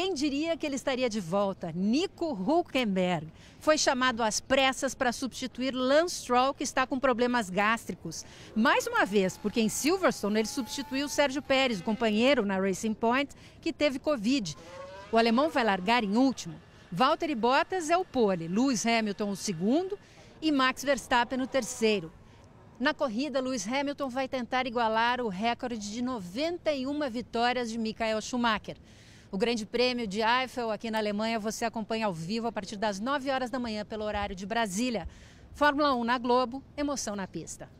Quem diria que ele estaria de volta? Nico Hulkenberg. Foi chamado às pressas para substituir Lance Stroll, que está com problemas gástricos. Mais uma vez, porque em Silverstone ele substituiu Sérgio Pérez, o companheiro na Racing Point, que teve Covid. O alemão vai largar em último. Valtteri Bottas é o pole, Lewis Hamilton o segundo e Max Verstappen o terceiro. Na corrida, Lewis Hamilton vai tentar igualar o recorde de 91 vitórias de Michael Schumacher. O Grande Prêmio de Eiffel aqui na Alemanha você acompanha ao vivo a partir das 9 horas da manhã pelo horário de Brasília. Fórmula 1 na Globo, emoção na pista.